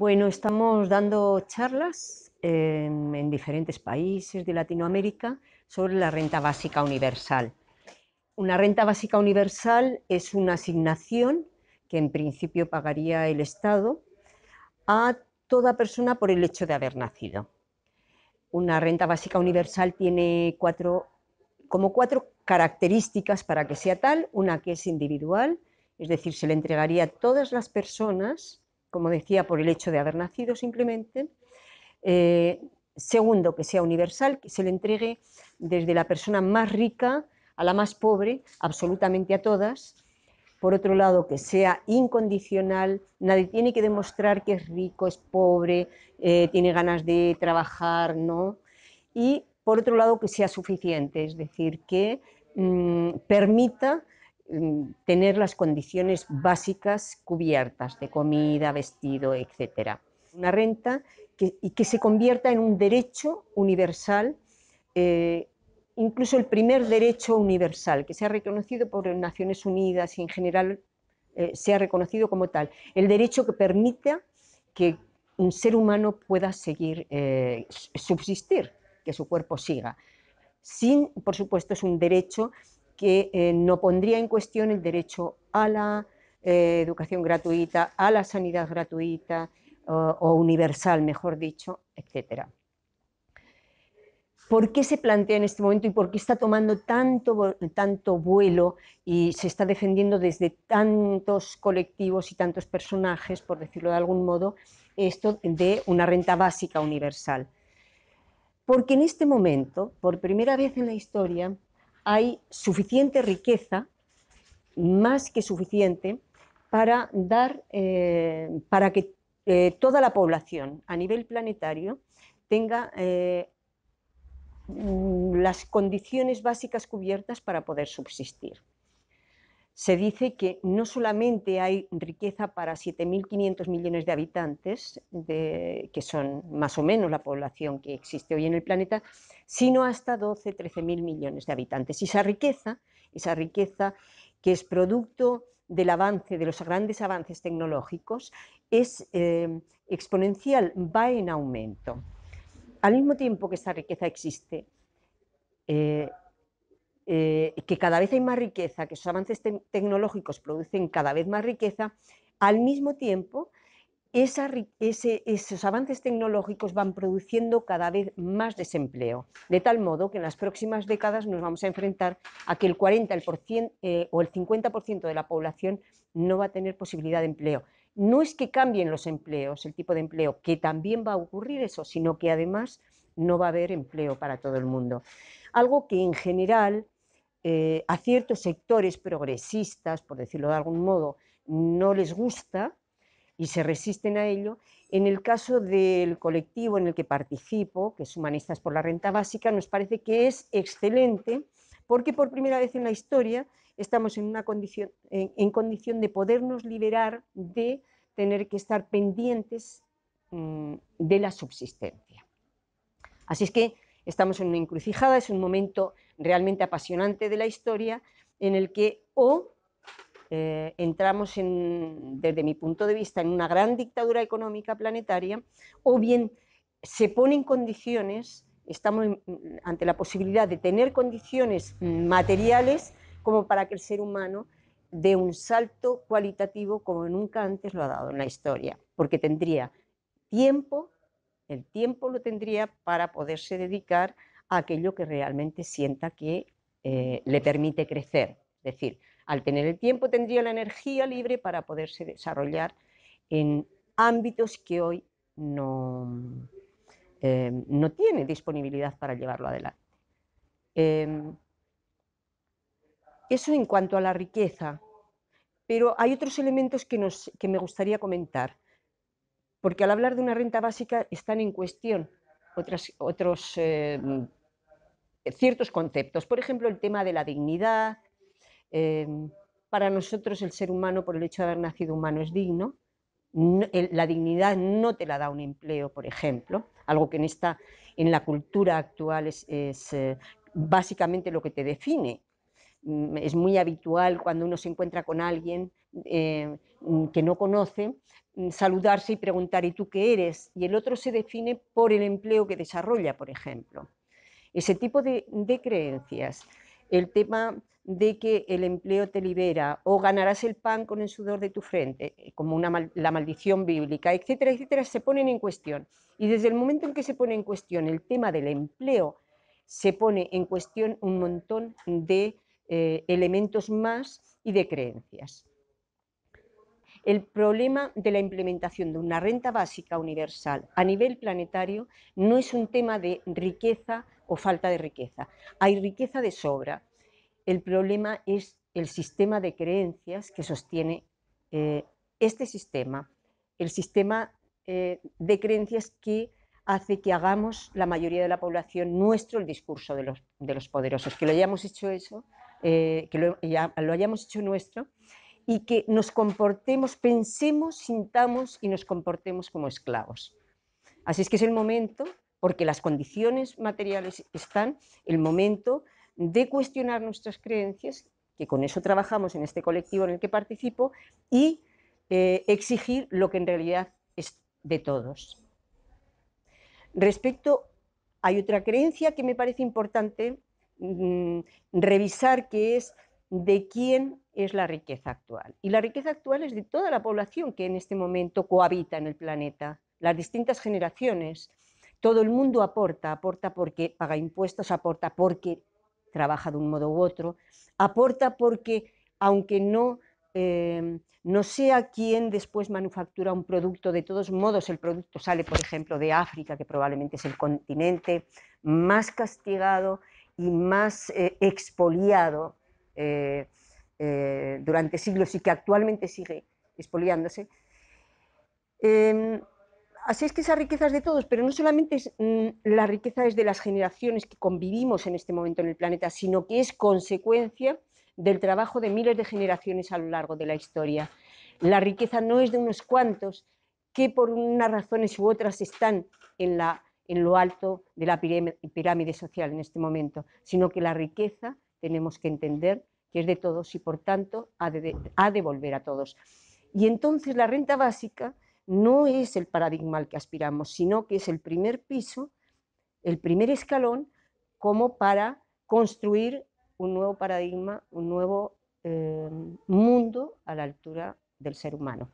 Bueno, estamos dando charlas em, en diferentes países de Latinoamérica sobre la renta básica universal. Una renta básica universal es una asignación que en principio pagaría el Estado a toda persona por el hecho de haber nacido. Una renta básica universal tiene cuatro, como cuatro características para que sea tal. Una que es individual, es decir, se le entregaría a todas las personas como decía, por el hecho de haber nacido simplemente. Eh, segundo, que sea universal, que se le entregue desde la persona más rica a la más pobre, absolutamente a todas. Por otro lado, que sea incondicional, nadie tiene que demostrar que es rico, es pobre, eh, tiene ganas de trabajar, ¿no? Y por otro lado, que sea suficiente, es decir, que mm, permita Mm, tener las condiciones básicas cubiertas de comida, vestido, etc. Una renta que, y que se convierta en un derecho universal, eh, incluso el primer derecho universal, que sea reconocido por Naciones Unidas y en general eh, sea reconocido como tal. El derecho que permita que un ser humano pueda seguir, eh, subsistir, que su cuerpo siga. Sin, por supuesto, es un derecho que eh, no pondría en cuestión el derecho a la eh, educación gratuita, a la sanidad gratuita o universal, mejor dicho, etc. ¿Por qué se plantea en este momento y por qué está tomando tanto, tanto vuelo y se está defendiendo desde tantos colectivos y tantos personajes, por decirlo de algún modo, esto de una renta básica universal? Porque en este momento, por primera vez en la historia, hay suficiente riqueza, más que suficiente, para dar, eh, para que eh, toda la población a nivel planetario tenga eh, mm, las condiciones básicas cubiertas para poder subsistir se dice que no solamente hay riqueza para 7.500 millones de habitantes, que son más o menos la población que existe hoy en el planeta, sino hasta 12, 13.000 millones de habitantes. Y esa riqueza, esa riqueza que es producto del avance, de los grandes avances tecnológicos, es eh, exponencial, va en aumento. Al mismo tiempo que esa riqueza existe, eh, eh, que cada vez hay más riqueza, que esos avances tecnológicos producen cada vez más riqueza, al mismo tiempo esos avances tecnológicos van produciendo cada vez más desempleo, de tal modo que en las próximas décadas nos vamos a enfrentar a que el 40 eh, o el 50% de la población no va a tener posibilidad de empleo. No es que cambien los empleos, el tipo de empleo, que también va a ocurrir eso, sino que además no va a haber empleo para todo el mundo. Algo que en general eh, a ciertos sectores progresistas, por decirlo de algún modo, no les gusta y se resisten a ello. En el caso del colectivo en el que participo, que es Humanistas por la Renta Básica, nos parece que es excelente porque por primera vez en la historia estamos en, una condición, en, condición de podernos liberar de tener que estar pendientes mm, de la subsistencia. Así es que estamos en una encrucijada, es un momento realmente apasionante de la historia, en el que o eh, entramos, desde mi punto de vista, en una gran dictadura económica planetaria, o bien se ponen condiciones, estamos ante la posibilidad de tener condiciones materiales como para que el ser humano dé un salto cualitativo como nunca antes lo ha dado en la historia, porque tendría tiempo, el tiempo lo tendría para poderse dedicar aquello que realmente sienta que eh, le permite crecer. Es decir, al tener el tiempo tendría la energía libre para poderse desarrollar en ámbitos que hoy no, eh, no tiene disponibilidad para llevarlo adelante. Em, eso en cuanto a la riqueza, pero hay otros elementos que, me gustaría comentar, porque al hablar de una renta básica están en cuestión otros em, ciertos conceptos. Por ejemplo, el tema de la dignidad. Em, para nosotros el ser humano, por el hecho de haber nacido humano, es digno. la dignidad no te la da un empleo, por ejemplo, algo que en, en la cultura actual es, eh, básicamente lo que te define. Mm, es muy habitual cuando uno se encuentra con alguien eh, mm, que no conoce, mm, saludarse y preguntar, ¿y tú qué eres? Y el otro se define por el empleo que desarrolla, por ejemplo. Ese tipo de, creencias, el tema de que el empleo te libera o ganarás el pan con el sudor de tu frente, eh, como la maldición bíblica, etcétera, etcétera, se ponen en cuestión. Y desde el momento en que se pone en cuestión el tema del empleo, se pone en cuestión un montón de eh, elementos más y de creencias. El problema de la implementación de una renta básica universal a nivel planetario no es un tema de riqueza o falta de riqueza. Hay riqueza de sobra. El problema es el sistema de creencias que sostiene eh, este sistema, el sistema eh, de creencias que hace que hagamos la mayoría de la población nuestro el discurso de los, de los poderosos, que lo hayamos hecho eso, eh, que lo, lo hayamos hecho nuestro y que nos comportemos, pensemos, sintamos y nos comportemos como esclavos. Así es que es el momento porque las condiciones materiales están, el momento de cuestionar nuestras creencias, que con eso trabajamos en este colectivo en el que participo, y eh, exigir lo que en realidad es de todos. Respecto, hay otra creencia que me parece importante mm, revisar, que es de quién es la riqueza actual. Y la riqueza actual es de toda la población que en este momento cohabita en el planeta, las distintas generaciones, todo el mundo aporta, aporta porque paga impuestos, aporta porque trabaja de un modo u otro, aporta porque, aunque no, em, no sea quien después manufactura un producto, de todos modos el producto sale, por ejemplo, de África, que probablemente es el continente más castigado y más eh, expoliado eh, eh, durante siglos y que actualmente sigue expoliándose. Em, así es que esa riqueza es de todos, pero no solamente mm, la riqueza es de las generaciones que convivimos en este momento en el planeta, sino que es consecuencia del trabajo de miles de generaciones a lo largo de la historia. La riqueza no es de unos cuantos que por unas razones u otras están en, lo alto de la pirámide social en este momento, sino que la riqueza tenemos que entender que es de todos y por tanto ha de, ha de volver a todos. Y entonces la renta básica no es el paradigma al que aspiramos, sino que es el primer piso, el primer escalón, como para construir un nuevo paradigma, un nuevo eh, mundo a la altura del ser humano.